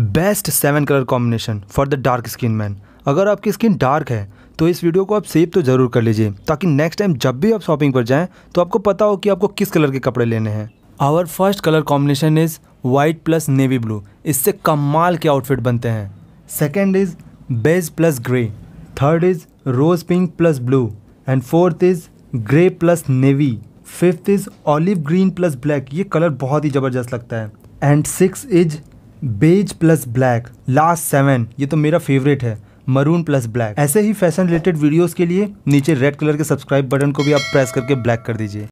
best seven colour combination for the dark skin man अगर आपकी skin dark है तो इस वीडियो को आप सेव तो ज़रूर कर लीजिए ताकि नेक्स्ट टाइम जब भी आप शॉपिंग पर जाएं तो आपको पता हो कि आपको किस कलर के कपड़े लेने हैं our first colour combination is white plus navy blue इससे कमाल के आउटफिट बनते हैं second is beige plus grey third is rose pink plus blue and fourth is grey plus navy fifth is olive green plus black ये colour बहुत ही ज़बरदस्त लगता है and six is beige plus black last seven ये तो मेरा favourite है मरून प्लस ब्लैक ऐसे ही फैशन रिलेटेड वीडियोस के लिए नीचे रेड कलर के सब्सक्राइब बटन को भी आप प्रेस करके ब्लैक कर दीजिए